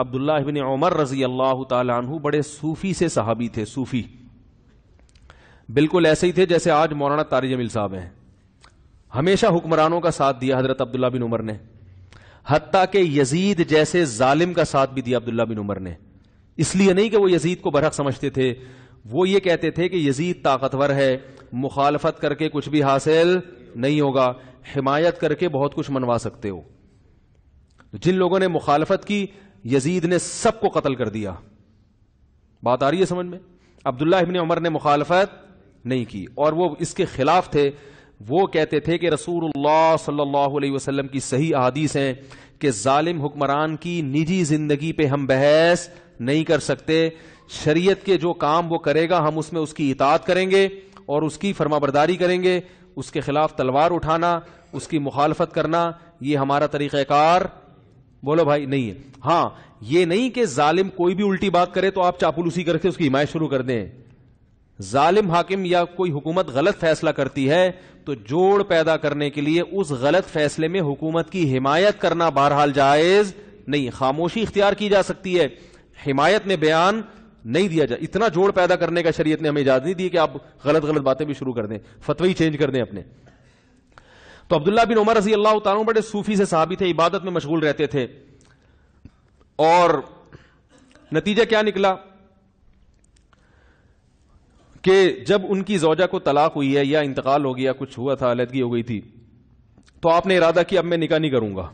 عبداللہ ابن عمر رضی اللہ تعالی عنہ بڑے صوفی سے صحابی تھے صوفی بالکل ایسے ہی تھے جیسے آج مولانا تاری جمیل صاحب ہیں ہمیشہ حکمرانوں کا ساتھ دیا حضرت عبداللہ بن عمر نے حتیٰ کہ یزید جیسے ظالم کا ساتھ بھی دیا عبداللہ بن عمر نے اس لیے نہیں کہ وہ یزید کو برحق سمجھتے تھے وہ یہ کہتے تھے کہ یزید طاقتور ہے مخالفت کر کے کچھ بھی حاصل نہیں ہوگا حمایت کر کے بہت کچھ منوا سکتے ہو جن لوگوں نے مخالفت کی یزید نے سب کو قتل کر دیا بات آ رہی ہے سمجھ میں عبداللہ ابن عمر نے مخالفت نہیں کی اور وہ اس کے خلاف تھے وہ کہتے تھے کہ رسول اللہ صلی اللہ علیہ وسلم کی صحیح احادیث ہیں کہ ظالم حکمران کی نجی زندگی پہ ہم بحث نہیں کر سکتے شریعت کے جو کام وہ کرے گا ہم اس میں اس کی اطاعت کریں گے اور اس کی فرما برداری کریں گے اس کے خلاف تلوار اٹھانا اس کی مخالفت کرنا یہ ہمارا طریقہ کار بولو بھائی نہیں ہے ہاں یہ نہیں کہ ظالم کوئی بھی الٹی بات کرے تو آپ چاپلوسی کر کے اس کی حمایت شروع کر دیں ظالم حاکم یا کوئی حکومت غلط فیصلہ کرتی ہے تو جوڑ پیدا کرنے کے لیے اس غلط فیصلے میں حکومت کی حمایت کرنا بہرحال جائز نہیں خاموشی اختیار کی جا سکتی ہے حمایت میں بیان نہیں دیا جائے اتنا جوڑ پیدا کرنے کا شریعت نے ہمیں اجازت نہیں دی کہ آپ غلط غلط باتیں بھی شروع کر دیں فتوی چینج کر دیں اپنے تو عبداللہ بن عمر رضی اللہ تعالیٰ بڑے صوفی سے صحابی تھے عبادت میں مشغول رہتے تھے اور نتیجہ کیا نکلا کہ جب ان کی زوجہ کو طلاق ہوئی ہے یا انتقال ہو گیا کچھ ہوا تھا علیحدگی ہو گئی تھی تو آپ نے ارادہ کیا اب میں نکاح نہیں کروں گا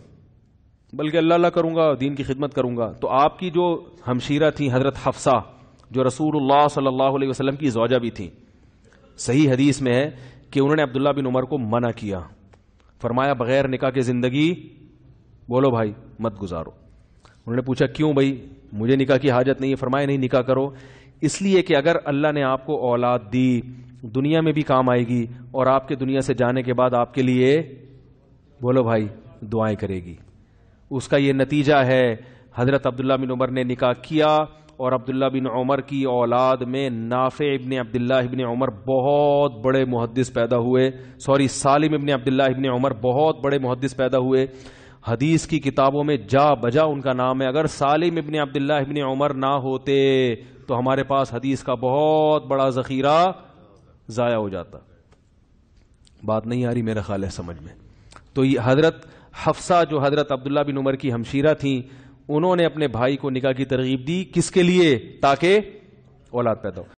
بلکہ اللہ اللہ کروں گا دین کی خدمت کروں گا تو آپ کی جو ہمشیرہ تھیں حضرت حفصہ جو رسول اللہ صلی اللہ علیہ وسلم کی زوجہ بھی تھی صحیح حدیث میں ہے کہ انہوں نے عبداللہ بن عمر کو منع کیا فرمایا بغیر نکاح کے زندگی بولو بھائی مت گزارو انہوں نے پوچھا کیوں بھائی مجھے نکاح کی حاجت نہیں ہے فرمایا نہیں نکاح کرو اس لیے کہ اگر اللہ نے آپ کو اولاد دی دنیا میں بھی کام آئے گی اور آپ کے دنیا سے جانے کے بعد آپ کے لیے بولو بھائی دعائیں کرے گی اس کا یہ نتیجہ ہے حضرت عبداللہ بن عمر نے نکاح کیا اور عبداللہ بن عمر کی اولاد میں نافع ابن عبداللہ ابن عمر بہت بڑے محدث پیدا ہوئے سوری سالم ابن عبداللہ ابن عمر بہت بڑے محدث پیدا ہوئے حدیث کی کتابوں میں جا بجا ان کا نام ہے اگر سالم ابن عبداللہ ابن عمر نہ ہوتے تو ہمارے پاس حدیث کا بہت بڑا ذخیرہ ضائع ہو جاتا بات نہیں آ رہی میرا خیال ہے سمجھ میں تو یہ حضرت حفصہ جو حضرت عبداللہ بن عمر کی ہمشیرہ تھیں انہوں نے اپنے بھائی کو نکاح کی ترغیب دی کس کے لیے تاکہ اولاد پیدا ہو